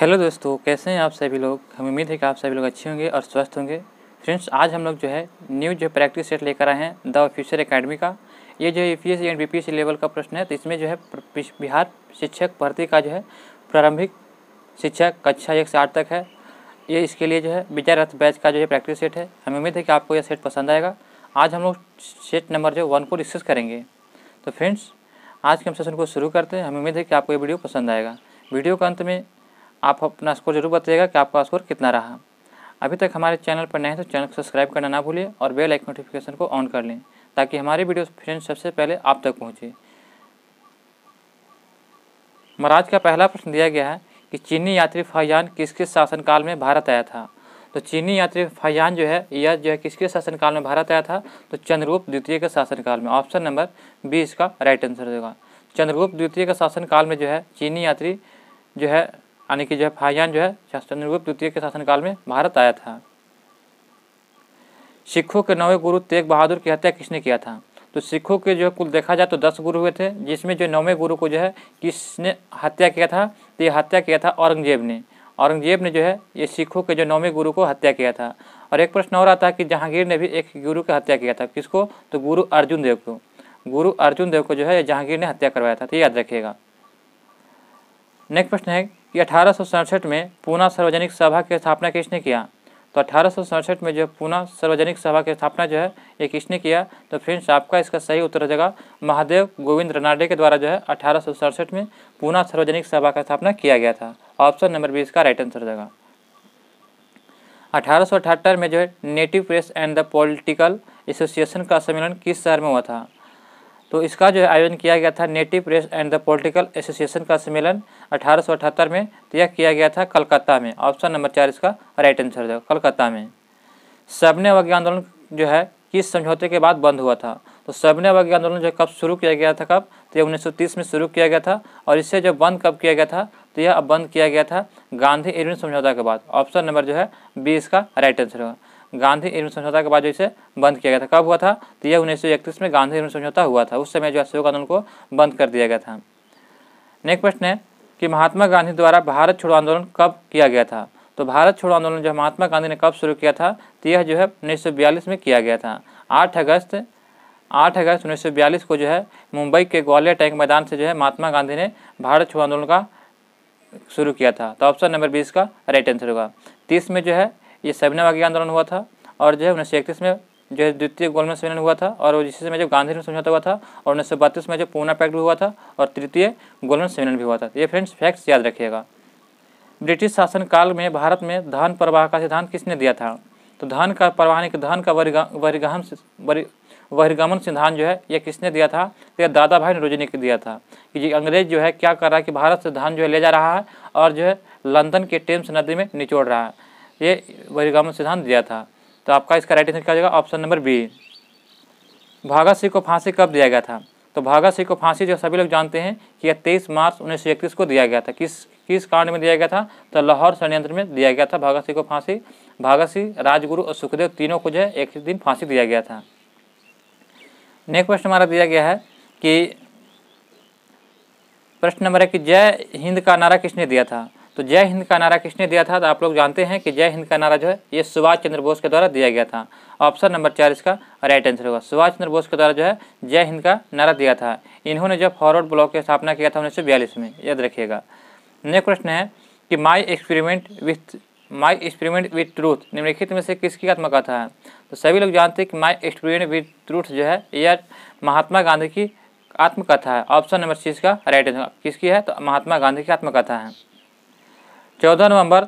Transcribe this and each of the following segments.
hello दोस्तों कैसे हैं आप सभी लोग हमें उम्मीद है कि आप सभी लोग अच्छे होंगे और स्वस्थ होंगे फ्रेंड्स आज हम लोग जो है न्यू जो प्रैक्टिस सेट लेकर आए हैं द फ्यूचर एकेडमी का ये जो U P S and B P S level का प्रश्न है तो इसमें जो है बिहार शिक्षक भर्ती का जो है प्रारंभिक शिक्षक कक्षा एक से आठ तक है ये इसके लिए जो है रथ बैच का जो है प्रैक्टिस सेट है हमें उम्मीद है कि आपको यह सेट पसंद आएगा आज हम लोग सेट नंबर जो वन को डिस्कस करेंगे तो फ्रेंड्स आज के हम सेशन को शुरू करते हैं हमें उम्मीद है कि आपको ये वीडियो पसंद आएगा वीडियो के अंत में आप अपना स्कोर जरूर बताइएगा कि आपका स्कोर कितना रहा अभी तक हमारे चैनल पर नए हैं तो चैनल को सब्सक्राइब करना ना भूलिए और बेल आइकन नोटिफिकेशन को ऑन कर लें ताकि हमारे वीडियो फ्रेंड सबसे पहले आप तक पहुँचे महाराज का पहला प्रश्न दिया गया है कि चीनी यात्री किस किसके शासनकाल में भारत आया था तो चीनी यात्री फायान जो है यह जो है किसके शासनकाल में भारत आया था तो चंद्रगुप्त द्वितीय के शासनकाल में ऑप्शन नंबर बी इसका राइट आंसर होगा चंद्रगुप्त द्वितीय के शासनकाल में जो है चीनी यात्री जो है यानी कि जो है फाहियान जो है चंद्रगुप्त द्वितीय के शासनकाल में भारत आया था सिखों के नौवे गुरु तेग बहादुर की हत्या किसने किया था तो सिखों के जो कुल देखा जाए तो दस गुरु हुए थे जिसमें जो नौवें गुरु को जो है किसने हत्या किया था तो ये हत्या किया था औरंगजेब ने औरंगजेब ने जो है ये सिखों के जो नौवें गुरु को हत्या किया था और एक प्रश्न और आता है कि जहांगीर ने भी एक गुरु की हत्या किया था किसको तो गुरु अर्जुन देव को गुरु अर्जुन देव को जो है जहांगीर ने हत्या करवाया था तो याद रखिएगा नेक्स्ट प्रश्न है कि अठारह में पूना सार्वजनिक सभा की स्थापना किसने किया तो अठारह में जो पूना सार्वजनिक सभा की स्थापना जो है ये किसने किया तो फ्रेंड्स आपका इसका सही उत्तर हो जाएगा महादेव गोविंद रनाडे के द्वारा जो है अठारह में पूना सार्वजनिक सभा का स्थापना किया गया था ऑप्शन नंबर बी इसका राइट आंसर हो जाएगा अठारह में जो है native press and the political association का सम्मेलन किस शहर में हुआ था तो इसका जो है आयोजन किया गया था native press and the political association का सम्मेलन अठारह में तो यह किया गया था कलकत्ता में ऑप्शन नंबर चार इसका राइट आंसर है कलकत्ता में सबने वज्ञ आंदोलन जो है किस समझौते के बाद बंद हुआ था तो सबने वज्ञ आंदोलन जो कब शुरू किया गया था कब तो यह 1930 में शुरू किया गया था और इसे जो बंद कब किया गया था तो यह अब बंद किया गया था गांधी इरविन समझौता के बाद ऑप्शन नंबर जो है बी इसका राइट आंसर होगा गांधी एर्म समझौता के बाद जो इसे बंद किया गया था कब हुआ था तो यह उन्नीस में गांधी एर्म समझौता हुआ था उस समय जो अशोक आंदोलन को बंद कर दिया गया था नेक्स्ट प्रश्न है कि महात्मा गांधी द्वारा भारत छोड़ो आंदोलन कब किया गया था तो भारत छोड़ो आंदोलन जो महात्मा गांधी ने कब शुरू किया था तो यह जो है उन्नीस में किया गया था आठ अगस्त आठ अगस्त उन्नीस को जो है मुंबई के ग्वालियर टैंक मैदान से जो है महात्मा गांधी ने भारत छोड़ो आंदोलन का शुरू किया था तो ऑप्शन नंबर बीस का राइट आंसर होगा तीस में जो है ये सेबनाबागी आंदोलन हुआ था और जो है उन्नीस सौ इकतीस में जो है द्वितीय गोलमेज सम्मेलन हुआ था और जिससे में जो गांधी ने समझौता हुआ था और उन्नीस सौ बत्तीस में जो पूना पैक्ट हुआ था और तृतीय गोलमेज सम्मेलन भी हुआ था तो ये फ्रेंड्स फैक्ट्स याद रखिएगा ब्रिटिश शासनकाल में भारत में धन प्रवाह का सिद्धांत किसने दिया था तो धन का प्रवाह यानी कि धन का वर्गहन वर्गमन सिद्धांत जो है यह किसने दिया था तो यह दादा भाई नरोजी ने दिया था कि ये अंग्रेज जो है क्या कर रहा है कि भारत से धान जो है ले जा रहा है और जो है लंदन के टेम्स नदी में निचोड़ रहा है ये बहिर्गमन सिद्धांत दिया था तो आपका इसका राइट आंसर क्या हो जाएगा ऑप्शन नंबर बी भागत सिंह को फांसी कब दिया गया था तो भागत सिंह को फांसी जो सभी लोग जानते हैं कि यह तेईस मार्च उन्नीस को दिया गया था किस किस कांड में दिया गया था तो लाहौर षडयंत्र में दिया गया था भगत सिंह को फांसी भगत सिंह राजगुरु और सुखदेव तीनों को जो है एक दिन फांसी दिया गया था नेक्स्ट प्रश्न हमारा दिया गया है कि प्रश्न नंबर है कि जय हिंद का नारा किसने दिया था तो जय हिंद का नारा किसने दिया था तो आप लोग जानते हैं कि जय हिंद का नारा जो है ये सुभाष चंद्र बोस के द्वारा दिया गया था ऑप्शन नंबर चार इसका राइट आंसर होगा सुभाष चंद्र बोस के द्वारा जो है जय हिंद का नारा दिया था इन्होंने जो फॉरवर्ड ब्लॉक की स्थापना किया था उन्नीस में याद रखिएगा नेक्स्ट प्रश्न है कि my experiment with my experiment with truth निम्नलिखित में से किसकी आत्मकथा है तो सभी लोग जानते हैं कि माई एक्सपेरिमेंट विथ ट्रूथ जो है यह महात्मा गांधी की आत्मकथा है ऑप्शन नंबर सी इसका राइट आंसर किसकी है तो महात्मा गांधी की आत्मकथा है चौदह नवंबर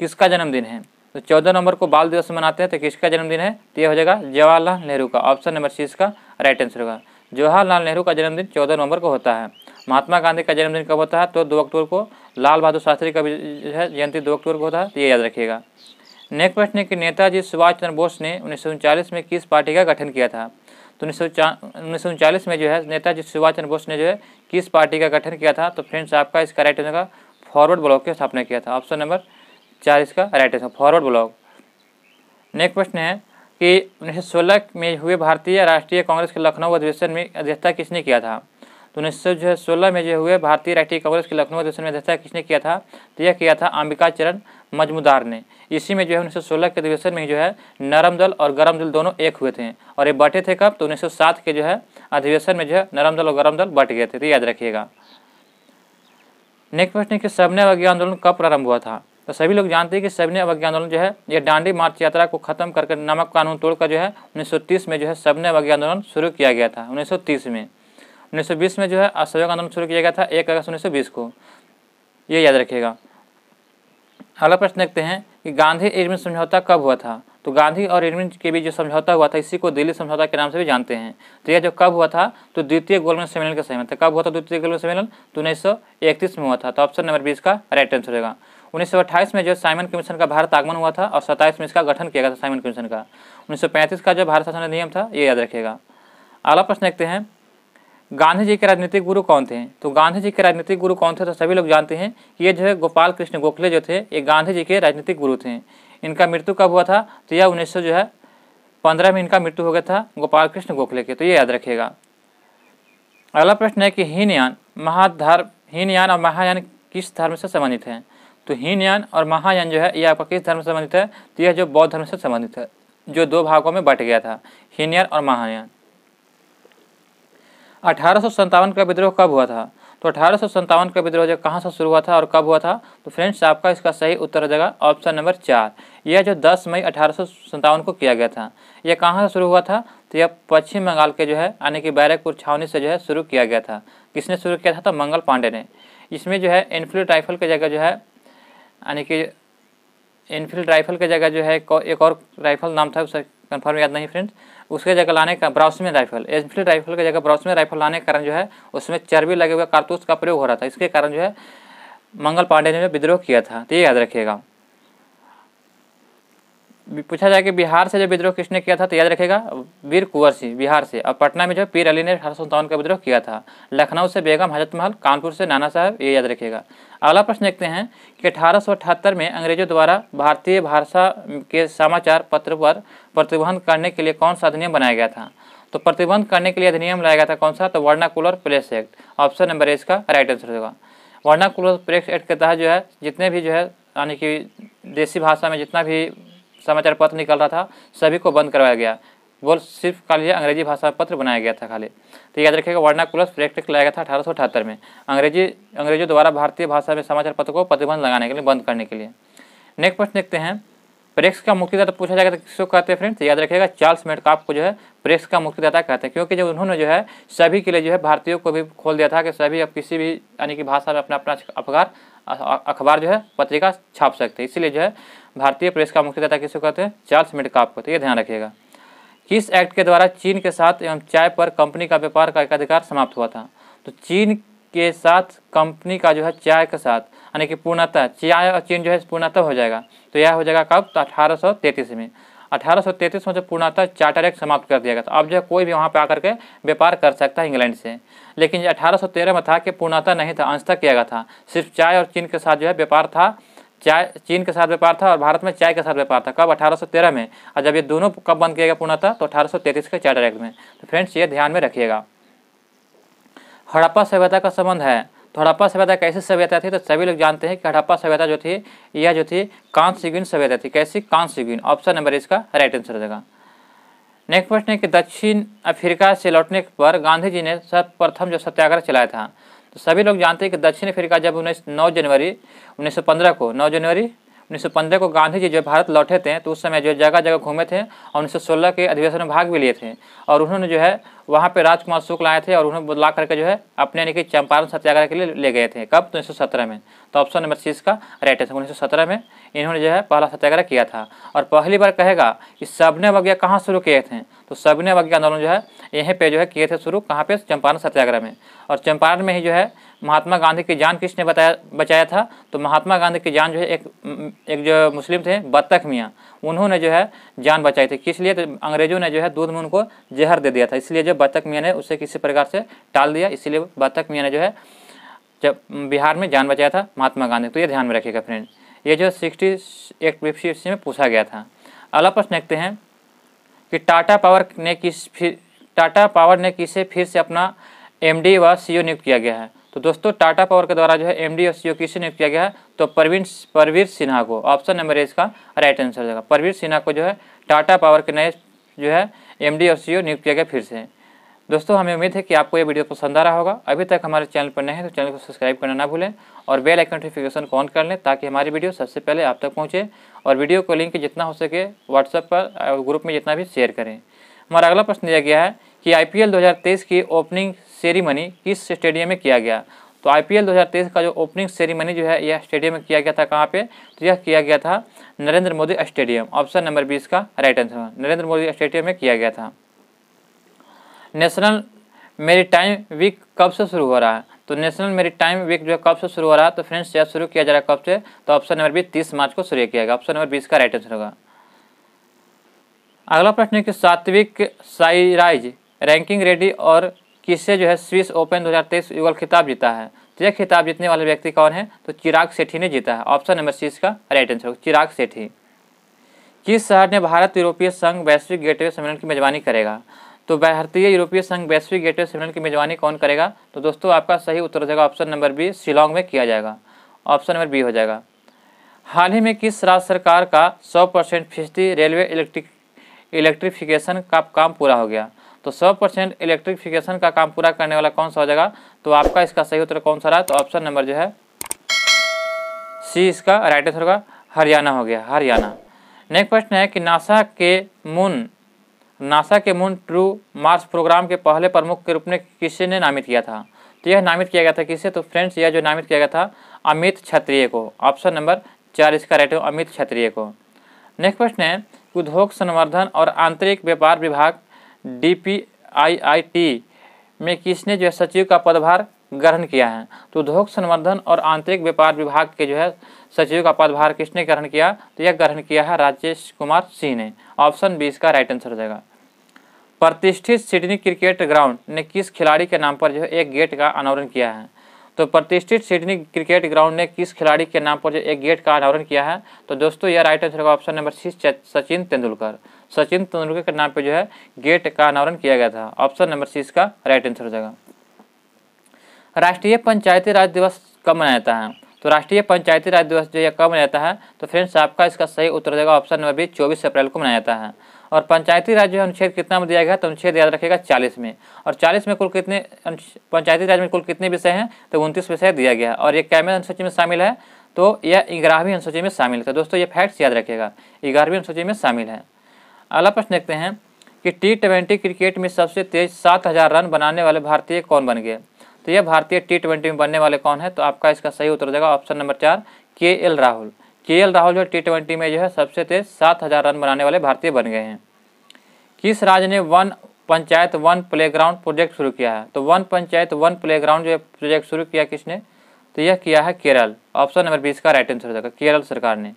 किसका जन्मदिन है तो चौदह नवंबर को बाल दिवस मनाते हैं तो किसका जन्मदिन है तो यह हो जाएगा जवाहरलाल नेहरू का ऑप्शन नंबर सी इसका राइट आंसर होगा जवाहरलाल नेहरू का जन्मदिन चौदह नवंबर को होता है महात्मा गांधी का जन्मदिन कब होता है तो दो अक्टूबर को लाल बहादुर शास्त्री का है जयंती दो अक्टूबर को होता है तो ये याद रखिएगा नेक्स्ट प्रश्न है कि नेताजी सुभाष चंद्र बोस ने उन्नीस में किस पार्टी का गठन किया था तो उन्नीस में जो है नेताजी सुभाष चंद्र बोस ने जो है किस पार्टी का गठन किया था तो फ्रेंड्स आपका इसका राइट होगा फॉरवर्ड ब्लॉक की स्थापना किया था ऑप्शन नंबर चार इसका right answer Forward Bloc next प्रश्न है कि उन्नीस में हुए भारतीय राष्ट्रीय कांग्रेस के लखनऊ अधिवेशन में अध्यक्षता किसने किया था तो उन्नीस सौ जो है सोलह में जो हुए भारतीय राष्ट्रीय कांग्रेस के लखनऊ अधिवेशन में अध्यक्षता किसने किया था तो यह किया था अंबिका चरण मजमुदार ने इसी में जो है उन्नीस के अधिवेशन में जो है नरम दल और गरम दल दोनों एक हुए थे और ये बटे थे कब तो उन्नीस के जो है अधिवेशन में जो है नरम दल और गर्म दल बट गए थे तो याद रखिएगा नेक्स्ट प्रश्न है कि सबने अवज्ञा आंदोलन कब प्रारंभ हुआ था तो सभी लोग जानते हैं कि सबने अवज्ञा आंदोलन जो है यह डांडी मार्च यात्रा को खत्म करके नामक कानून तोड़कर जो है 1930 में जो है सबने अवज्ञा आंदोलन शुरू किया गया था 1930 में 1920 में जो है असहयोग आंदोलन शुरू किया गया था एक अगस्त उन्नीस को ये याद रखेगा अगला प्रश्न देखते हैं कि गांधी एजमेंट समझौता कब हुआ था तो गांधी और इरविन के बीच जो समझौता हुआ था इसी को दिल्ली समझौता के नाम से भी जानते हैं तो यह जो कब हुआ था तो द्वितीय गोलमेज सम्मेलन का था कब हुआ था द्वितीय गोलमेज सम्मेलन तो उन्नीस में हुआ था तो ऑप्शन नंबर बीस का राइट आंसर होगा उन्नीस में जो साइमन कमीशन का भारत आगमन हुआ था और सत्ताईस में इसका गठन किया गया था साइमन कमीशन का उन्नीस का जो भारत शासन अधिनियम था ये याद रखेगा अगला प्रश्न देखते हैं गांधी जी के राजनीतिक गुरु कौन थे तो गांधी जी के राजनीतिक गुरु कौन थे तो सभी लोग जानते हैं कि ये जो है गोपाल कृष्ण गोखले जो थे ये गांधी जी के राजनीतिक गुरु थे इनका मृत्यु कब हुआ था तो यह उन्नीस जो है पंद्रह में इनका मृत्यु हो गया था गोपाल कृष्ण गोखले के तो ये याद रखिएगा अगला प्रश्न है कि हीनयान महाधर्म हीनयान और महायान किस धर्म से संबंधित है तो हीनयान और महायान जो है ये आपका किस धर्म से संबंधित है तो यह जो बौद्ध धर्म से संबंधित है जो दो भागों में बट गया था हीनयान और महायान अठारह का विद्रोह कब हुआ था तो अठारह का विद्रोह जो कहाँ से शुरू हुआ था और कब हुआ था तो फ्रेंड्स आपका इसका सही उत्तर हो जाएगा ऑप्शन नंबर चार यह जो 10 मई अठारह को किया गया था यह कहाँ से शुरू हुआ था तो यह पश्चिम बंगाल के जो है यानी कि बैरकपुर छावनी से जो है शुरू किया गया था किसने शुरू किया था तो मंगल पांडे ने इसमें जो है इनफील्ड राइफल की जगह जो है यानी कि इनफील्ड राइफल की जगह जो है एक और राइफल नाम था कन्फर्म याद नहीं फ्रेंड्स उसके जगह लाने का ब्राउसमिन राइफल एनफील्ड राइफल के जगह ब्राउसमिन राइफल लाने के कारण जो है उसमें चर्बी लगे हुए कारतूस का प्रयोग हो रहा था इसके कारण जो है मंगल पांडे ने विद्रोह किया था तो ये याद रखिएगा पूछा जाए कि बिहार से जो विद्रोह किसने किया था तो याद रखेगा वीर कुंवर सिंह बिहार से और पटना में जो पीर अली ने अठारह का विद्रोह किया था लखनऊ से बेगम हजरत महल कानपुर से नाना साहब ये याद रखेगा अगला प्रश्न देखते हैं कि अठारह में अंग्रेजों द्वारा भारतीय भाषा के समाचार पत्र पर प्रतिबंध करने के लिए कौन सा अधिनियम बनाया गया था तो प्रतिबंध करने के लिए अधिनियम लाया गया था कौन सा तो vernacular press act option number A इसका राइट आंसर होगा वर्णाकुलर प्रेस एक्ट के तहत जो है जितने भी जो है यानी कि देसी भाषा में जितना भी समाचार पत्र निकल रहा था सभी को बंद करवाया गया वो सिर्फ खाली अंग्रेजी भाषा पत्र बनाया गया था खाली तो याद रखिएगा कुलस प्रेक्टिक लाया गया था अठारह में अंग्रेजी अंग्रेजों द्वारा भारतीय भाषा में समाचार पत्र को प्रतिबंध लगाने के लिए बंद करने के लिए नेक्स्ट प्रश्न देखते हैं प्रेस का मुख्यदाता पूछा जाएगा तो किसको कहते हैं फ्रेंड्स तो याद रखिएगा चार्ल्स मेडकाप को जो है प्रेस का मुख्यदाता कहते हैं क्योंकि जब उन्होंने जो है सभी के लिए जो है भारतीयों को भी खोल दिया था कि सभी अब किसी भी यानी कि भाषा में अपना अपना अपकार अखबार जो है पत्रिका छाप सकते हैं इसीलिए जो है भारतीय प्रेस का मुख्यदाता किसको कहते हैं चार्ल्स मिडकाप को तो ये ध्यान रखिएगा किस एक्ट के द्वारा चीन के साथ एवं चाय पर कंपनी का व्यापार का एकाधिकार समाप्त हुआ था तो चीन के साथ कंपनी का जो है चाय के साथ यानी कि पूर्णतः चाय और चीन जो है पूर्णतः हो जाएगा तो यह हो जाएगा कब तो अठारह में अठारह में जो पूर्णतः चार्टर एक्ट समाप्त कर दिया गया था अब जो है कोई भी वहाँ पर आकर के व्यापार कर सकता है इंग्लैंड से लेकिन अठारह में था कि पूर्णतः नहीं था अंशतः किया गया था सिर्फ चाय और चीन के साथ जो है व्यापार था चाय चीन के साथ व्यापार था और भारत में चाय के साथ व्यापार था कब 1813 में और जब ये दोनों कब बंद किया गया पूर्णतः तो 1833 के चार्टर एक्ट में तो फ्रेंड्स ये ध्यान में रखिएगा हड़प्पा सभ्यता का संबंध है तो हड़प्पा सभ्यता कैसी सभ्यता थी तो सभी लोग जानते हैं कि हड़प्पा सभ्यता जो थी यह जो थी कांसिग्विन सभ्यता थी कैसी कांसिग्विन ऑप्शन नंबर इसका राइट आंसर देगा नेक्स्ट प्रश्न है कि दक्षिण अफ्रीका से लौटने पर गांधी जी ने सर्वप्रथम जो सत्याग्रह चलाया था तो सभी लोग जानते हैं कि दक्षिण अफ्रीका जब उन्नीस नौ जनवरी उन्नीस को नौ जनवरी 1915 को गांधी जी जो भारत लौटे थे तो उस समय जो जगह जगह घूमे थे और 1916 के अधिवेशन में भाग भी लिए थे और उन्होंने जो है वहाँ पे राजकुमार शुक्ल आए थे और उन्होंने बदला करके जो है अपने यानी कि चंपारण सत्याग्रह के लिए ले गए थे कब तो उन्नीस में तो ऑप्शन नंबर सी इसका राइट है उन्नीस में इन्होंने जो है पहला सत्याग्रह किया था और पहली बार कहेगा कि सबने वज्ञा कहाँ शुरू किए थे तो सबने वज्ञा आंदोलन जो है यहीं पर जो है किए थे शुरू कहाँ पर चंपारण सत्याग्रह में और चंपारण में ही जो है महात्मा गांधी की जान किसने बताया बचाया था तो महात्मा गांधी की जान जो है एक एक जो मुस्लिम थे बत्तख मियाँ उन्होंने जो है जान बचाई थी किस लिए तो अंग्रेजों ने जो है दूध में उनको जहर दे दिया था इसलिए जो बत्तख मियाँ ने उसे किसी प्रकार से टाल दिया इसीलिए बत्तख मियाँ ने जो है जब बिहार में जान बचाया था महात्मा गांधी तो ये ध्यान में रखिएगा फ्रेंड ये जो सिक्सटी एट सी में पूछा गया था अगला प्रश्न देखते हैं कि टाटा पावर ने किस फिर टाटा पावर ने किसे फिर से अपना एमडी व सीईओ नियुक्त किया गया है तो दोस्तों टाटा पावर के द्वारा जो है एम डी और सी ओ किसे नियुक्त किया गया है तो परवीन परवीर सिन्हा को ऑप्शन नंबर इसका राइट आंसर हो जाएगा परवीर सिन्हा को जो है टाटा पावर के नए जो है एम डी और सी ओ नियुक्त किया गया फिर से दोस्तों हमें उम्मीद है कि आपको ये वीडियो पसंद आ रहा होगा अभी तक हमारे चैनल पर नए हैं तो चैनल को सब्सक्राइब करना ना भूलें और बेल आइकन नोटिफिकेशन को ऑन कर लें ताकि हमारी वीडियो सबसे पहले आप तक पहुँचे और वीडियो को लिंक जितना हो सके व्हाट्सएप पर ग्रुप में जितना भी शेयर करें हमारा अगला प्रश्न दिया गया है कि आईपीएल 2023 की ओपनिंग सेरेमनी किस स्टेडियम में किया गया तो आईपीएल 2023 का जो ओपनिंग सेरेमनी जो है यह स्टेडियम में किया गया था कहाँ पे तो यह किया गया था Narendra Modi stadium option number बीस का right answer Narendra Modi stadium में किया गया था नेशनल मेरी टाइम वीक कब से शुरू हो रहा है तो नेशनल मेरी टाइम वीक जो है कब से शुरू हो रहा है तो फ्रेंड्स यह शुरू किया जा रहा है कब से तो ऑप्शन नंबर बीस तीस मार्च को शुरू किया गया ऑप्शन नंबर बीस का राइट आंसर होगा अगला प्रश्न है कि सात्विक साइराइज रैंकिंग रेडी और किससे जो है स्विस ओपन 2023 युगल खिताब जीता है तो यह खिताब जीतने वाले व्यक्ति कौन है तो चिराग सेठी ने जीता है ऑप्शन नंबर सी इसका राइट आंसर होगा चिराग सेठी किस शहर ने भारत यूरोपीय संघ वैश्विक गेटवे सम्मेलन की मेजबानी करेगा तो भारतीय यूरोपीय संघ वैश्विक गेटवे सम्मेलन की मेजबानी कौन करेगा तो दोस्तों आपका सही उत्तर हो जाएगा ऑप्शन नंबर बी शिलोंग में किया जाएगा ऑप्शन नंबर बी हो जाएगा हाल ही में किस राज्य सरकार का 100 परसेंट फीसदी रेलवे इलेक्ट्रिक इलेक्ट्रिफिकेशन का काम पूरा हो गया तो सौ परसेंट इलेक्ट्रिफिकेशन का काम पूरा करने वाला कौन सा हो जाएगा तो आपका इसका सही उत्तर कौन सा रहा तो ऑप्शन नंबर जो है सी इसका राइट आंसर होगा हरियाणा हो गया हरियाणा नेक्स्ट प्रश्न है कि नासा के मून नासा के मून ट्रू मार्स प्रोग्राम के पहले प्रमुख के रूप में किसी ने नामित किया था तो यह नामित किया गया था किसे तो फ्रेंड्स यह जो नामित किया गया था अमित क्षत्रिय को ऑप्शन नंबर चार इसका राइट अमित क्षत्रिय को नेक्स्ट प्रश्न है उद्योग संवर्धन और आंतरिक व्यापार विभाग डीपीआईआईटी में किसने जो है सचिव का पदभार ग्रहण किया है तो उद्योग संवर्धन और आंतरिक व्यापार विभाग के जो है सचिव का पदभार किसने ग्रहण किया तो यह ग्रहण किया है राजेश कुमार सिंह ने ऑप्शन बी इसका राइट आंसर हो जाएगा प्रतिष्ठित सिडनी क्रिकेट ग्राउंड ने किस खिलाड़ी के नाम पर जो है एक गेट का अनावरण किया है तो प्रतिष्ठित सिडनी क्रिकेट ग्राउंड ने किस खिलाड़ी के नाम पर जो एक गेट का अनावरण किया है तो दोस्तों यह राइट आंसर होगा option number C Sachin Tendulkar Sachin Tendulkar के नाम पर जो है गेट का अनावरण किया गया था ऑप्शन नंबर सी इसका राइट आंसर हो जाएगा राष्ट्रीय पंचायती राज दिवस कब मनाया जाता है तो राष्ट्रीय पंचायती राज दिवस जो है कब मनाया जाता है तो फ्रेंड्स आपका इसका सही उत्तर हो जाएगा ऑप्शन नंबर बी चौबीस अप्रैल को मनाया जाता है और पंचायती राज जो है अनुच्छेद कितना में दिया गया तो अनुच्छेद याद रखेगा चालीस में और चालीस में कुल कितने पंचायती राज में कुल कितने विषय हैं तो उनतीस विषय दिया गया और ये कैमे अनुसूची में शामिल है तो यह ग्यारहवीं अनुसूची में शामिल है तो दोस्तों ये फैक्ट्स याद रखिएगा ग्यारहवीं अनुसूची में शामिल है अगला प्रश्न देखते हैं कि टी ट्वेंटी क्रिकेट में सबसे तेज सात हज़ार रन बनाने वाले भारतीय कौन बन गए तो यह भारतीय टी ट्वेंटी में बनने वाले कौन है तो आपका इसका सही उत्तर हो जाएगा ऑप्शन नंबर चार के एल राहुल के एल राहुल जो टी ट्वेंटी में जो है सबसे तेज सात हज़ार रन बनाने वाले भारतीय बन गए हैं किस राज्य ने one panchayat one ground project शुरू किया है तो वन पंचायत वन ग्राउंड जो प्रोजेक्ट शुरू किया किसने तो यह किया है केरल ऑप्शन नंबर बीस का राइट आंसर हो जाएगा केरल सरकार ने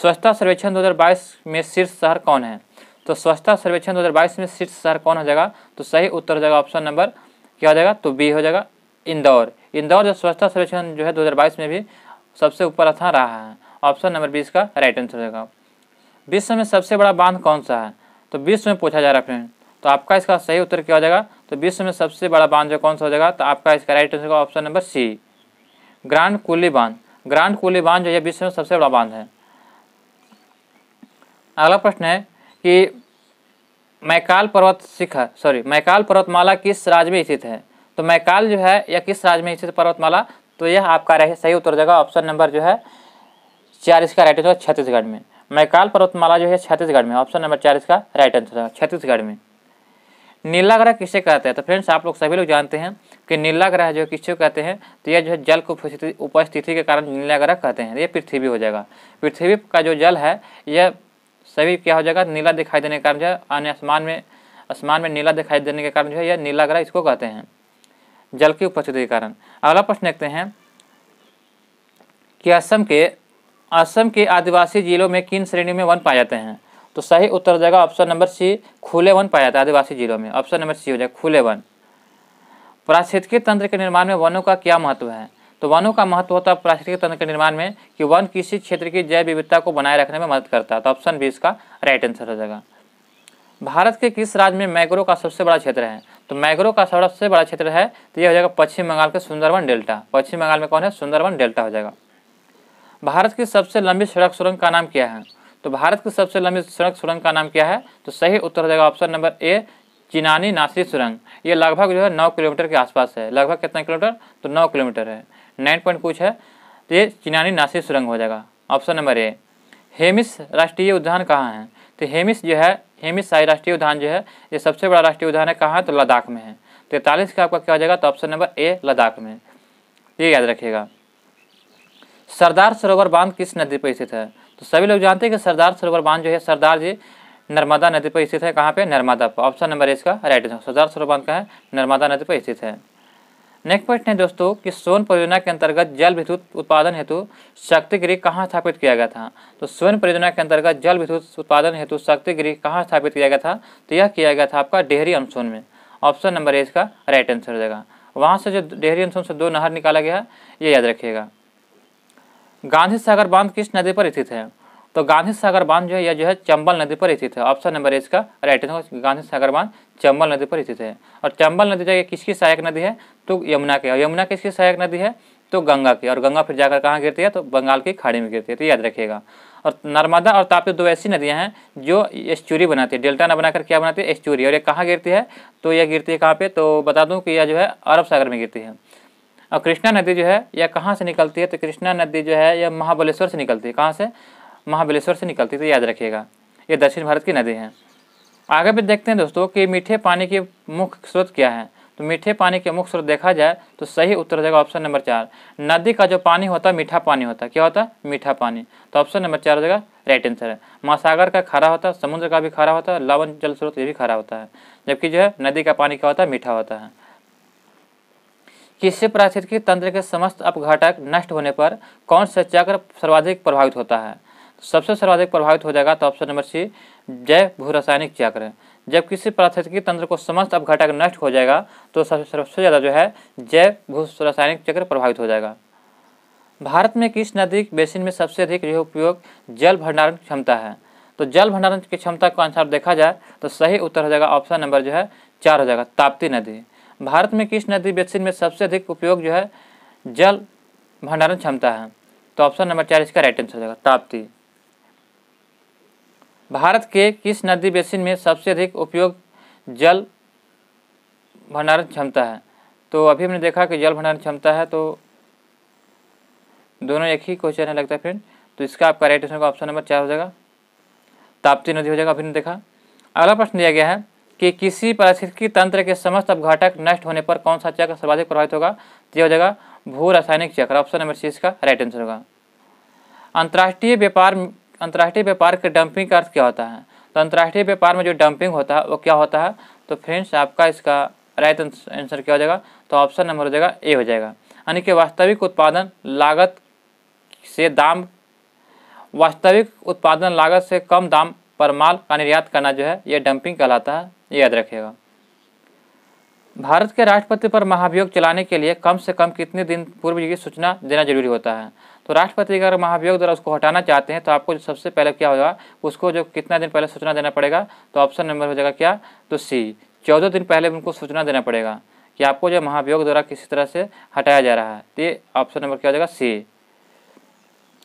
स्वच्छता सर्वेक्षण 2022 में शीर्ष शहर कौन है तो स्वच्छता सर्वेक्षण 2022 में शीर्ष शहर कौन हो जाएगा तो सही उत्तर हो जाएगा ऑप्शन नंबर क्या हो जाएगा तो बी हो जाएगा इंदौर इंदौर जो स्वच्छता सर्वेक्षण जो है 2022 में भी सबसे ऊपर स्थान रहा है ऑप्शन नंबर बीस का राइट आंसर हो जाएगा विश्व में सबसे बड़ा बांध कौन सा है तो विश्व में पूछा जा रहा है फ्रेंड तो आपका इसका सही उत्तर क्या हो जाएगा तो विश्व में सबसे बड़ा बांध जो कौन सा हो जाएगा तो आपका इसका राइट आंसर होगा option number C Grand Coulee बांध ग्रांड कुली बांध जो है विश्व में सबसे बड़ा बांध है अगला प्रश्न है कि मैकाल पर्वत शिखर सॉरी मैकाल पर्वतमाला किस राज्य में स्थित है तो मैकाल जो है यह किस राज्य में स्थित पर्वतमाला तो यह आपका रहे सही उत्तर देगा ऑप्शन नंबर जो है चार इसका राइट आंसर है छत्तीसगढ़ में मैकाल पर्वतमाला जो है छत्तीसगढ़ में ऑप्शन नंबर चार इसका राइट आंसर है छत्तीसगढ़ में नीला ग्रह किसे कहते हैं तो फ्रेंड्स आप लोग सभी लोग जानते हैं कि नीला ग्रह जो किसे कहते हैं तो यह जो है जल की उपस्थिति के कारण नीला ग्रह कहते हैं ये पृथ्वी हो जाएगा पृथ्वी का जो जल है यह सभी क्या हो जाएगा नीला दिखाई देने के कारण जो है अन्य आसमान में आसमान में नीला दिखाई देने के कारण जो है यह नीला ग्रह इसको कहते हैं जल की उपस्थिति के कारण अगला प्रश्न देखते हैं कि असम के असम के आदिवासी जिलों में किन श्रेणी में वन पाए जाते हैं तो सही उत्तर जाएगा ऑप्शन नंबर सी खुले वन पाया जाता है आदिवासी जिलों में ऑप्शन नंबर सी हो जाएगा खुले वन पारिस्थितिकी तंत्र के निर्माण में वनों का क्या महत्व है तो वनों का महत्व होता है प्राकृतिक तंत्र के निर्माण में कि वन किसी क्षेत्र की जैव विविधता को बनाए रखने में मदद करता है तो ऑप्शन बी इसका राइट आंसर हो जाएगा भारत के किस राज्य में मैग्रो का सबसे बड़ा क्षेत्र है तो मैग्रो का सबसे बड़ा क्षेत्र है तो यह हो जाएगा पश्चिम बंगाल के सुंदरवन डेल्टा पश्चिम बंगाल में कौन है सुंदरवन डेल्टा हो जाएगा भारत की सबसे लंबी सड़क सुरंग का नाम क्या है तो भारत की सबसे लंबी सड़क सुरंग का नाम क्या है तो सही उत्तर हो जाएगा ऑप्शन नंबर ए चिनानी नासरी सुरंग ये लगभग जो है नौ किलोमीटर के आसपास है लगभग कितना किलोमीटर तो नौ किलोमीटर है नाइन पॉइंट कुछ है तो ये चिनानी नासिर सुरंग हो जाएगा ऑप्शन नंबर ए हेमिस राष्ट्रीय उद्यान कहाँ है तो हेमिस जो है हेमिस शाही राष्ट्रीय उद्यान जो है ये सबसे बड़ा राष्ट्रीय उद्यान है कहाँ है तो लद्दाख में है तैंतालीस का आपका क्या हो जाएगा तो ऑप्शन नंबर ए लद्दाख में ये याद रखिएगा सरदार सरोवर बांध किस नदी पर स्थित है तो सभी लोग जानते हैं कि सरदार सरोवर बांध जो है सरदार जी नर्मदा नदी पर स्थित है कहाँ पे नर्मदा पर ऑप्शन नंबर इसका राइट सरदार सरोवर बांध का है नर्मदा नदी पर स्थित है नेक्स्ट प्रश्न है दोस्तों कि सोन परियोजना के अंतर्गत जल विद्युत उत्पादन हेतु शक्ति गृह कहाँ स्थापित किया गया था तो सोन परियोजना के अंतर्गत जल विद्युत उत्पादन हेतु शक्ति गृह कहाँ स्थापित किया गया था तो यह किया गया था आपका डेहरी अनसोन में ऑप्शन नंबर ए इसका राइट आंसर हो जाएगा वहाँ से जो डेहरी अनसोन से दो नहर निकाला गया ये याद रखिएगा गांधी सागर बांध किस नदी पर स्थित है तो गांधी सागर बांध जो है यह जो है चंबल नदी पर स्थित है ऑप्शन नंबर ए इसका राइट आंसर गांधी सागर बांध चंबल नदी पर स्थित है और चंबल नदी जाकर किसकी सहायक नदी है तो यमुना की और यमुना किसकी सहायक नदी है तो गंगा की और गंगा फिर जाकर कहाँ गिरती है तो बंगाल की खाड़ी में गिरती है तो याद रखिएगा और नर्मदा और तापी दो ऐसी नदियाँ हैं जो एस्चूरी बनाती है डेल्टा न बनाकर क्या बनाती है एस्चूरी और ये कहाँ गिरती है तो यह गिरती है कहाँ पर तो बता दूँ कि यह जो है अरब सागर में गिरती है और कृष्णा नदी जो है यह कहाँ से निकलती है तो कृष्णा नदी जो है यह महाबलेश्वर से निकलती है कहाँ से महाबलेश्वर से निकलती है तो याद रखिएगा ये दक्षिण भारत की नदी है आगे भी देखते हैं दोस्तों कि मीठे पानी के मुख्य स्रोत क्या है तो मीठे पानी के मुख्य स्रोत देखा जाए तो सही उत्तर देगा जाएगा ऑप्शन नंबर चार नदी का जो पानी होता है मीठा पानी होता है क्या होता है मीठा पानी तो ऑप्शन नंबर चार हो जाएगा राइट आंसर है महासागर का खारा होता है समुद्र का भी खारा होता है लवन जल स्रोत ये भी खारा होता है जबकि जो है नदी का पानी क्या होता है मीठा होता है किसी प्राचीर तंत्र के समस्त अपघटक नष्ट होने पर कौन सा चक्र सर्वाधिक प्रभावित होता है तो सबसे सर्वाधिक प्रभावित हो जाएगा तो ऑप्शन नंबर सी जैव रासायनिक चक्र जब किसी पारिस्थितिकी तंत्र को समस्त अपघटक नष्ट हो जाएगा तो सबसे ज़्यादा जो है जैव भू रासायनिक चक्र प्रभावित हो जाएगा भारत में किस नदी बेसिन में सबसे अधिक जो उपयोग जल भंडारण क्षमता है तो जल भंडारण की क्षमता के अनुसार देखा जाए तो सही उत्तर हो जाएगा ऑप्शन नंबर जो है चार हो जाएगा ताप्ती नदी भारत में किस नदी बेसिन में सबसे अधिक उपयोग जो है जल भंडारण क्षमता है तो ऑप्शन नंबर चार इसका राइट आंसर हो जाएगा ताप्ती भारत के किस नदी बेसिन में सबसे अधिक उपयोग जल भंडारण क्षमता है तो अभी हमने देखा कि जल भंडारण क्षमता है तो दोनों एक ही क्वेश्चन है लगता है फ्रेंड तो इसका आपका राइट आंसर का ऑप्शन नंबर चार हो जाएगा ताप्ती नदी हो जाएगा अभी हमने देखा अगला प्रश्न दिया गया है कि किसी पारिस्थितिकी तंत्र के समस्त अपघाटक नष्ट होने पर कौन सा चक्र सर्वाधिक प्रभावित होगा तो यह हो जाएगा भू रासायनिक चक्र ऑप्शन नंबर सी इसका राइट आंसर होगा अंतर्राष्ट्रीय व्यापार अंतर्राष्ट्रीय व्यापार के डंपिंग का अर्थ क्या होता है तो अंतर्राष्ट्रीय व्यापार में जो डंपिंग होता है वो क्या होता है तो फ्रेंड्स आपका इसका राइट आंसर क्या हो जाएगा तो ऑप्शन नंबर हो जाएगा ए हो जाएगा यानी कि वास्तविक उत्पादन लागत से दाम वास्तविक उत्पादन लागत से कम दाम पर माल का निर्यात करना जो है ये डंपिंग कहलाता है ये याद रखिएगा भारत के राष्ट्रपति पर महाभियोग चलाने के लिए कम से कम कितने दिन पूर्व की सूचना देना जरूरी होता है तो राष्ट्रपति अगर महाभियोग द्वारा उसको हटाना चाहते हैं तो आपको सबसे पहले क्या होगा उसको जो कितना दिन पहले सूचना देना पड़ेगा तो ऑप्शन नंबर हो जाएगा क्या तो सी चौदह दिन पहले उनको सूचना देना पड़ेगा कि आपको जो महाभियोग द्वारा किसी तरह से हटाया जा रहा है तो ये ऑप्शन नंबर क्या हो जाएगा सी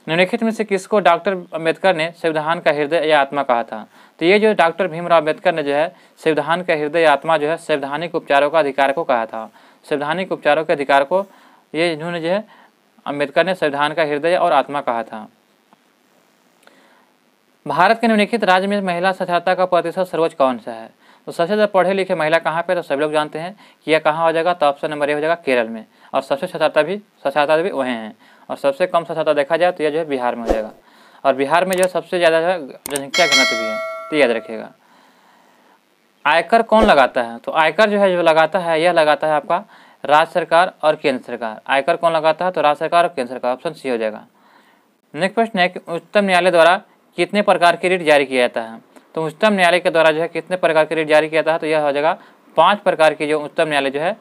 निम्नलिखित में से किसको डॉक्टर अम्बेडकर ने संविधान का हृदय या आत्मा कहा था तो ये जो डॉक्टर भीमराव अम्बेडकर ने जो है संविधान का हृदय या आत्मा जो है संवैधानिक उपचारों का अधिकार को कहा था संवैधानिक उपचारों के अधिकार को ये इन्होंने जो है अंबेडकर ने संविधान का हृदय और आत्मा कहा था भारत के निम्नलिखित राज्य में महिला साक्षरता का प्रतिशत सर्वोच्च कौन सा है तो सबसे ज़्यादा पढ़े लिखे महिला कहाँ पे तो सभी लोग जानते हैं कि यह कहाँ हो जाएगा तो ऑप्शन नंबर ए हो जाएगा केरल में और सबसे साक्षरता भी साक्षरता भी वह हैं और सबसे कम साक्षरता देखा जाए तो यह जो है बिहार में हो जाएगा और बिहार में जो है सबसे ज़्यादा जो है जनसंख्या घनत्व भी है तो याद रखिएगा आयकर कौन लगाता है तो आयकर जो है जो लगाता है यह लगाता है आपका राज्य सरकार और केंद्र सरकार आयकर कौन लगाता है तो राज्य सरकार और केंद्र सरकार ऑप्शन सी हो जाएगा नेक्स्ट प्रश्न है कि उच्चतम न्यायालय द्वारा कितने प्रकार के रीट जारी किया जाता है तो उच्चतम न्यायालय के द्वारा जो है कितने प्रकार के रीट जारी किया जाता है तो यह हो जाएगा पाँच प्रकार के जो उच्चतम न्यायालय जो है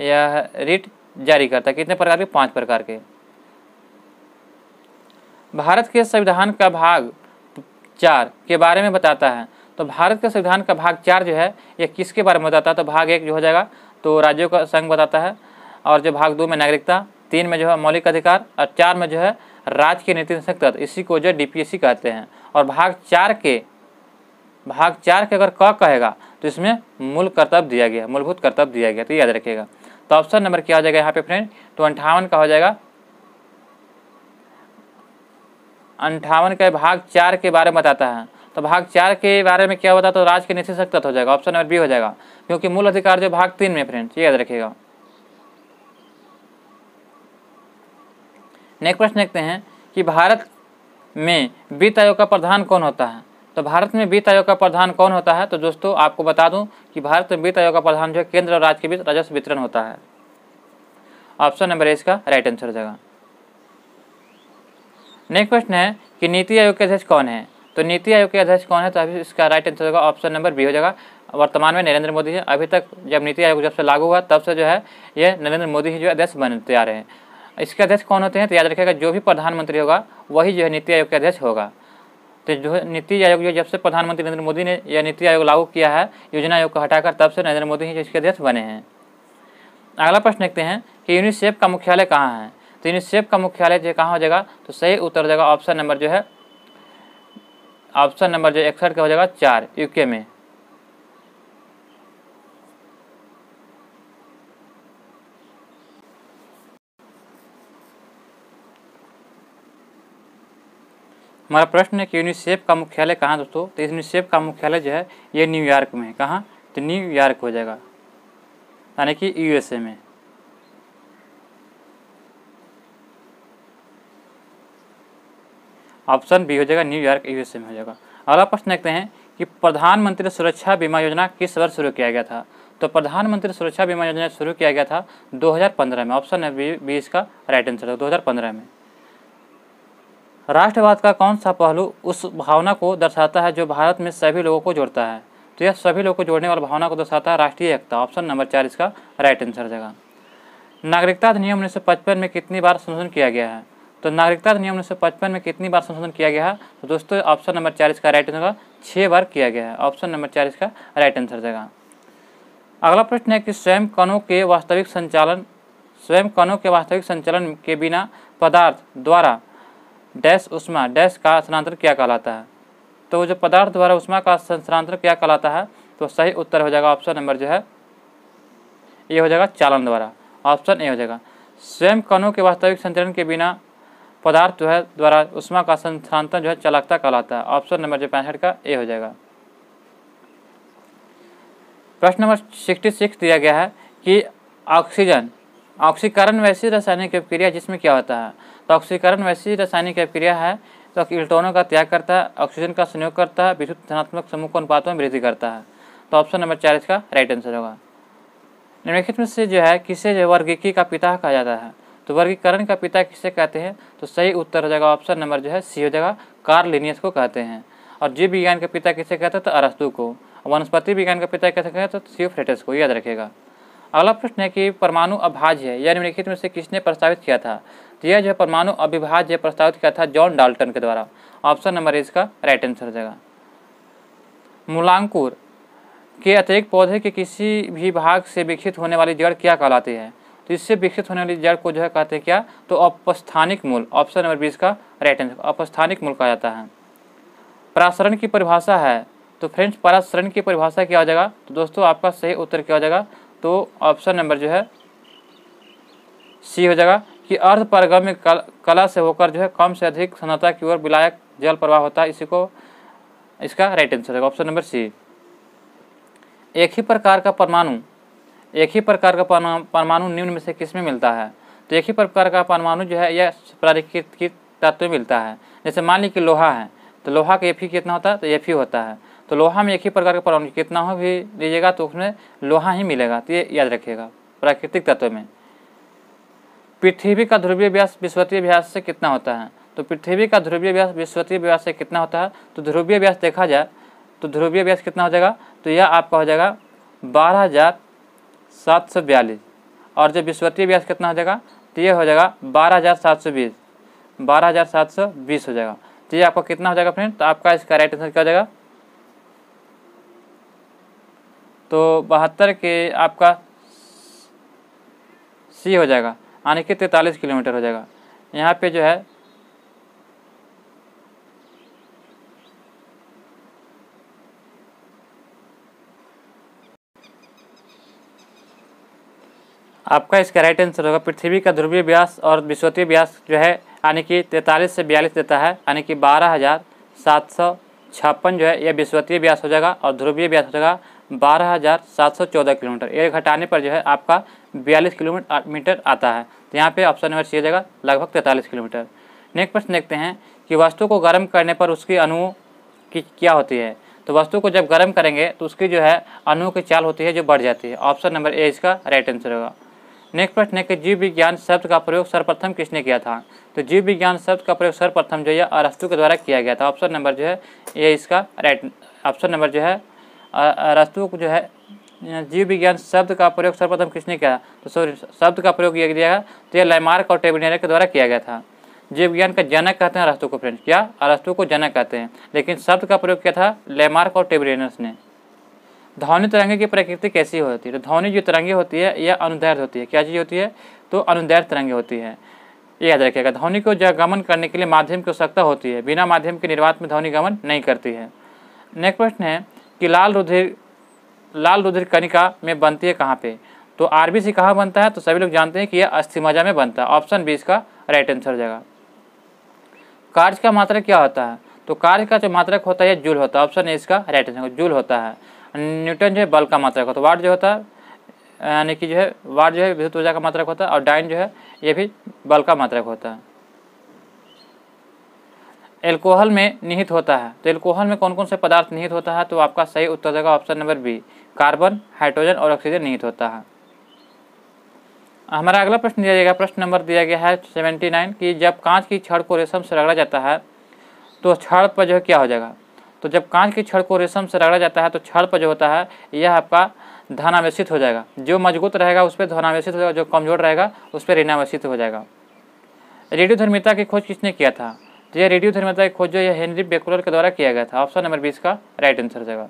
यह रीट जारी करता है कितने प्रकार के पाँच प्रकार के भारत के संविधान का भाग चार के बारे में बताता है तो भारत के संविधान का भाग चार जो है यह किसके बारे में बताता है तो भाग एक जो हो जाएगा तो राज्यों का संघ बताता है और जो भाग दो में नागरिकता तीन में जो है मौलिक अधिकार और चार में जो है राज्य के नीति तत्व इसी को जो डीपीएससी कहते हैं और भाग चार के भाग चार के अगर क कहेगा तो इसमें मूल कर्तव्य दिया गया मूलभूत कर्तव्य दिया गया तो याद रखिएगा तो ऑप्शन नंबर क्या हो जाएगा यहाँ पे फ्रेंड तो अंठावन का हो जाएगा अंठावन का भाग चार के बारे में बताता है तो भाग चार के बारे में क्या होता तो राज के निश्चित सख्त हो जाएगा ऑप्शन नंबर बी हो जाएगा क्योंकि मूल अधिकार जो भाग तीन में फ्रेंड्स याद रखिएगा नेक्स्ट प्रश्न देखते हैं कि भारत में वित्त आयोग का प्रधान कौन होता है तो भारत में वित्त आयोग का प्रधान कौन होता है तो दोस्तों आपको बता दूं कि भारत में वित्त आयोग का प्रधान जो है केंद्र और राज्य के बीच राजस्व वितरण होता है ऑप्शन नंबर ए इसका राइट आंसर हो जाएगा नेक्स्ट प्रश्न है कि नीति आयोग के अध्यक्ष कौन है तो नीति आयोग के अध्यक्ष कौन है तो अभी इसका राइट आंसर होगा ऑप्शन नंबर बी हो जाएगा वर्तमान में नरेंद्र मोदी जी अभी तक जब नीति आयोग जब से लागू हुआ तब से जो है ये नरेंद्र मोदी ही जो अध्यक्ष बनते आ रहे हैं इसके अध्यक्ष कौन होते हैं तो याद रखेगा जो भी प्रधानमंत्री होगा वही जो है नीति आयोग के अध्यक्ष होगा तो जो नीति आयोग जो जब से प्रधानमंत्री नरेंद्र मोदी ने यह नीति आयोग लागू किया है योजना आयोग को हटाकर तब से नरेंद्र मोदी ही इसके अध्यक्ष बने हैं अगला प्रश्न देखते हैं कि यूनिसेफ का मुख्यालय कहाँ है तो यूनिसेफ का मुख्यालय जो कहाँ हो जाएगा तो सही उत्तर देगा जाएगा ऑप्शन नंबर जो है ऑप्शन नंबर जो इकसठ का हो जाएगा चार यूके में हमारा प्रश्न है कि यूनिसेफ का मुख्यालय कहाँ दोस्तों तो यूनिसेफ का मुख्यालय जो है ये न्यूयॉर्क में है कहाँ तो न्यूयॉर्क हो जाएगा यानी कि यूएसए में ऑप्शन बी हो जाएगा न्यूयॉर्क यूएसए में हो जाएगा अगला प्रश्न देखते हैं कि प्रधानमंत्री सुरक्षा बीमा योजना किस वर्ष शुरू किया गया था तो प्रधानमंत्री सुरक्षा बीमा योजना शुरू किया गया था 2015 में ऑप्शन है बी बी इसका राइट आंसर हजार पंद्रह में राष्ट्रवाद का कौन सा पहलू उस भावना को दर्शाता है जो भारत में सभी लोगों को जोड़ता है तो यह सभी लोगों को जोड़ने वाली भावना को दर्शाता है राष्ट्रीय एकता ऑप्शन नंबर चार इसका राइट आंसर जगह नागरिकता अधिनियम उन्नीस में कितनी बार संशोधन किया गया है तो नागरिकता अधिनियम उन्नीस सौ पचपन में कितनी बार संशोधन किया गया है तो दोस्तों ऑप्शन नंबर चार इसका राइट आंसर होगा छः बार किया गया है ऑप्शन नंबर चार इसका राइट आंसर देगा अगला प्रश्न है कि स्वयं कणों के वास्तविक संचालन स्वयं कणों के वास्तविक संचालन के बिना पदार्थ द्वारा डैश उष्मा डैश का स्थानांतरण क्या कहलाता है तो जो पदार्थ द्वारा उष्मा का स्थानांतरण क्या कहलाता है तो सही उत्तर हो जाएगा ऑप्शन नंबर जो है ये हो जाएगा चालन द्वारा ऑप्शन ए हो जाएगा स्वयं कणों के वास्तविक संचालन के बिना पदार्थ जो है द्वारा उष्मा का संस्थानांतरण जो है चलाकता कहलाता है ऑप्शन नंबर जो पैंसठ का ए हो जाएगा प्रश्न नंबर सिक्सटी सिक्स दिया गया है कि ऑक्सीजन ऑक्सीकरण वैसी रासायनिक प्रक्रिया जिसमें क्या होता है तो ऑक्सीकरण वैसी रासायनिक प्रक्रिया है तो इलेक्ट्रॉनों का त्याग करता है ऑक्सीजन का संयोग करता है विद्युत धनात्मक समूह को अनुपात में वृद्धि करता है तो ऑप्शन नंबर चार इसका राइट आंसर होगा निम्नलिखित में से जो है किसे जो वर्गीकी का पिता कहा जाता है तो वर्गीकरण का पिता किसे कहते हैं तो सही उत्तर हो जाएगा ऑप्शन नंबर जो है सी हो जाएगा कार्लिनियस को कहते हैं और जीव विज्ञान का पिता किसे कहते हैं तो अरस्तु को वनस्पति विज्ञान का पिता कैसे कहते हैं तो सियोफ्रेटस को याद रखेगा अगला प्रश्न है कि परमाणु अभाज्य है यह निम्नलिखित में से किसने प्रस्तावित किया था तो यह जो है परमाणु अविभाज्य प्रस्तावित किया था जॉन डाल्टन के द्वारा ऑप्शन नंबर इसका राइट आंसर हो जाएगा मूलांकुर के अतिरिक्त पौधे के किसी भी भाग से विकसित होने वाली जड़ क्या कहलाती है तो इससे विकसित होने वाली जड़ को जो है कहते हैं क्या तो अपस्थानिक मूल ऑप्शन नंबर बीस का राइट आंसर अपस्थानिक मूल कहा जाता है परासरण की परिभाषा है तो फ्रेंड्स परासरण की परिभाषा क्या हो जाएगा तो दोस्तों आपका सही उत्तर क्या हो जाएगा तो ऑप्शन नंबर जो है सी हो जाएगा कि अर्ध पारगम्य कला से होकर जो है कम से अधिक सन्नता की ओर विलायक जल प्रवाह होता है इसी को इसका राइट आंसर होगा ऑप्शन नंबर सी एक ही प्रकार का परमाणु एक ही प्रकार का परमाणु निम्न में से किस में मिलता है तो एक ही प्रकार का परमाणु जो है यह प्राकृतिक तत्व में मिलता है जैसे मान लीजिए कि लोहा है तो लोहा का एफ ही e कितना होता है तो एफ ही e होता है तो लोहा में एक ही प्रकार का परमाणु कितना हो भी लीजिएगा तो उसमें लोहा ही मिलेगा तो ये याद रखिएगा प्राकृतिक तत्व में पृथ्वी का ध्रुवीय व्यास विश्वतीय व्यास से कितना होता है तो पृथ्वी का ध्रुवीय व्यास विश्वतीय व्यास से कितना होता है तो ध्रुवीय व्यास देखा जाए तो ध्रुवीय व्यास कितना हो जाएगा तो यह आपका हो जाएगा बारह हज़ार सात सौ बयालीस और जो विश्वतीय व्यास कितना हो जाएगा तो ये हो जाएगा बारह हज़ार सात सौ बीस बारह हज़ार सात सौ बीस हो जाएगा तो ये आपका कितना हो जाएगा फ्रेंड तो आपका इसका राइट आंसर क्या हो जाएगा तो बहत्तर के आपका सी हो जाएगा यानी कि तैंतालीस किलोमीटर हो जाएगा यहाँ पे जो है आपका इसका राइट आंसर होगा पृथ्वी का ध्रुवीय व्यास और विश्वतीय व्यास जो है यानी कि तैंतालीस से बयालीस देता है यानी कि बारह हज़ार सात सौ छप्पन जो है यह विश्वतीय व्यास हो जाएगा और ध्रुवीय व्यास हो जाएगा बारह हज़ार सात सौ चौदह किलोमीटर ये घटाने पर जो है आपका बयालीस किलोमीटर मीटर आता है तो यहाँ पर ऑप्शन नंबर सी हो जाएगा लगभग तैंतालीस किलोमीटर नेक्स्ट प्रश्न देखते हैं कि वस्तु को गर्म करने पर उसकी अनु की क्या होती है तो वस्तु को जब गर्म करेंगे तो उसकी जो है अनु की चाल होती है जो बढ़ जाती है ऑप्शन नंबर ए इसका राइट आंसर होगा नेक्स्ट प्रश्न है कि जीव विज्ञान शब्द का प्रयोग सर्वप्रथम किसने किया था तो जीव विज्ञान शब्द का प्रयोग सर्वप्रथम जो है अरस्तु के द्वारा किया गया था ऑप्शन नंबर जो है ये इसका राइट ऑप्शन नंबर जो है अरस्तु जो है जीव विज्ञान शब्द का प्रयोग सर्वप्रथम किसने किया तो सॉरी शब्द का प्रयोग किया गया तो यह लैमार्क और टेबिनेर के द्वारा किया गया था जीव विज्ञान का जनक कहते हैं अरस्तु को फ्रेंड्स क्या अरस्तु को जनक कहते हैं लेकिन शब्द का प्रयोग किया था लेमार्क और टेबिनेस ने ध्वनि तरंगे की प्रकृति कैसी होती है तो ध्वनि जो तरंगे होती है यह अनुदैर्ध होती है क्या चीज़ होती है तो अनुदैर्ध तरंगे होती है ये याद रखिएगा ध्वनि को गमन करने के लिए माध्यम की आवश्यकता होती है बिना माध्यम के निर्वात में ध्वनि गमन नहीं करती है नेक्स्ट प्रश्न है कि लाल रुधिर लाल रुधिर कनिका में बनती है कहाँ पे तो आरबीसी कहाँ बनता है तो सभी लोग जानते हैं कि यह अस्थिमजा में बनता है ऑप्शन बी इसका राइट आंसर हो जाएगा कार्य का मात्रक क्या होता है तो कार्य का जो मात्रक होता है जूल होता है ऑप्शन ए इसका राइट आंसर जूल होता है न्यूटन जो है बल का मात्रक होता है वाट जो होता है यानी कि जो है वाट जो है विद्युत ऊर्जा का मात्रक होता है और डाइन जो है ये भी बल का मात्रक होता है एल्कोहल में निहित होता है तो एल्कोहल में कौन कौन से पदार्थ निहित होता है तो आपका सही उत्तर देगा option number B carbon hydrogen और ऑक्सीजन निहित होता है हमारा अगला प्रश्न दिया जाएगा प्रश्न नंबर दिया गया है सेवेंटी नाइन कि जब कांच की छड़ को रेशम से रगड़ा जाता है तो छड़ पर जो है क्या हो जाएगा तो जब कांच की छड़ को रेशम से रगड़ा जाता है तो छड़ पर जो होता है यह आपका धनावेशित हो जाएगा जो मजबूत रहेगा उस पर धनावेशित हो जाएगा जो कमजोर रहेगा उस पर ऋणावेशित हो जाएगा रेडियोधर्मिता की खोज किसने किया था तो यह रेडियोधर्मिता की खोज जो यह हेनरी बेकुलर के द्वारा किया गया था ऑप्शन नंबर बीस का राइट आंसर हो जाएगा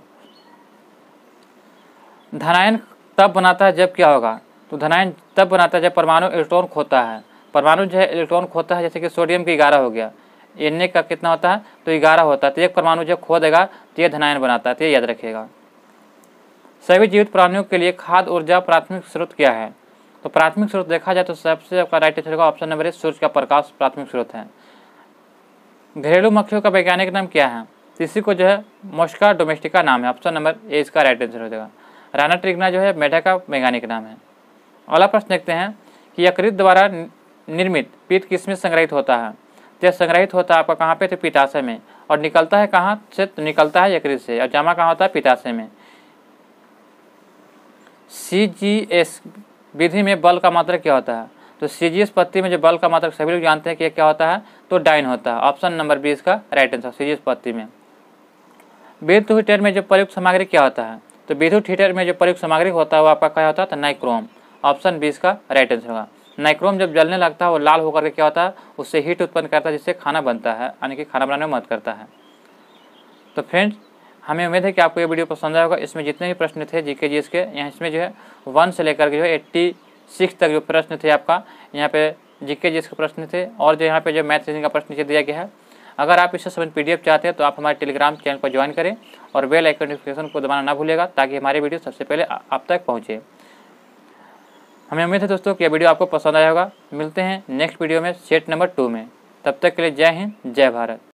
धनायन तब बनाता है जब क्या होगा तो धनायन तब बनाता है जब परमाणु इलेक्ट्रॉन खोता है परमाणु जो है इलेक्ट्रॉन खोता है जैसे कि सोडियम की ग्यारह हो गया एन ए का कितना होता है तो ग्यारह होता है तो एक परमाणु जब खो देगा तो यह धनायन बनाता है तो ये याद रखिएगा सभी जीवित प्राणियों के लिए खाद्य ऊर्जा प्राथमिक स्रोत क्या है तो प्राथमिक स्रोत देखा जाए तो सबसे आपका राइट आंसर होगा ऑप्शन नंबर ए सूर्य का प्रकाश प्राथमिक स्रोत है घरेलू मक्खियों का वैज्ञानिक नाम क्या है इसी को जो है मोस्का डोमेस्टिका नाम है ऑप्शन नंबर ए इसका राइट आंसर हो जाएगा राना ट्रिग्ना जो है मेढा का वैज्ञानिक नाम है अगला प्रश्न देखते हैं कि यकृत द्वारा निर्मित पीत किसमें संग्रहित होता है यह संग्रहित होता है आपका कहाँ पे तो पिताशय में और निकलता है कहाँ से तो निकलता है यकृत से और जमा कहाँ होता है पिताशय में सी जी एस विधि में बल का मात्रक क्या होता है तो सी जी एस पत्ती में जो बल का मात्रक सभी लोग जानते हैं कि क्या होता है तो डाइन होता है ऑप्शन नंबर बीस का राइट आंसर सी जी एस पत्ती में विद्युत हीटर में जो प्रयुक्त सामग्री क्या होता है तो विद्युत हीटर में जो प्रयुक्त सामग्री होता है वो आपका क्या होता है तो नाइक्रोम ऑप्शन बीस का राइट आंसर होगा नाइक्रोम जब जलने लगता है वो लाल होकर के क्या होता है उससे हीट उत्पन्न करता है जिससे खाना बनता है यानी कि खाना बनाने में मदद करता है तो फ्रेंड्स हमें उम्मीद है कि आपको ये वीडियो पसंद आया होगा इसमें जितने भी प्रश्न थे जी के जी इसके यहाँ इसमें जो है वन से लेकर के जो है एट्टी सिक्स तक जो प्रश्न थे आपका यहाँ पे जी के जी के प्रश्न थे और जो यहाँ पे जो मैथ रीजनिंग का प्रश्न नीचे दिया गया है अगर आप इससे संबंध पी चाहते हैं तो आप हमारे टेलीग्राम चैनल पर ज्वाइन करें और बेल आइकन नोटिफिकेशन को दबाना ना भूलेगा ताकि हमारी वीडियो सबसे पहले आप तक पहुँचे हमें उम्मीद है दोस्तों कि यह वीडियो आपको पसंद आया होगा मिलते हैं नेक्स्ट वीडियो में सेट नंबर टू में तब तक के लिए जय हिंद जय भारत